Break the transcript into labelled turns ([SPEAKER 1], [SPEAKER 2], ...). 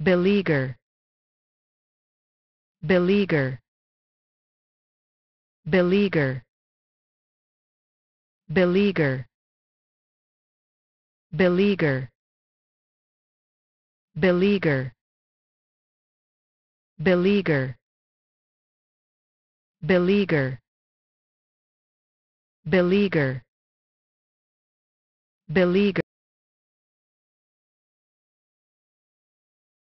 [SPEAKER 1] beleaguer beleaguer beleaguer beleaguer beleaguer beleaguer beleaguer beleaguer beleaguer beleaguer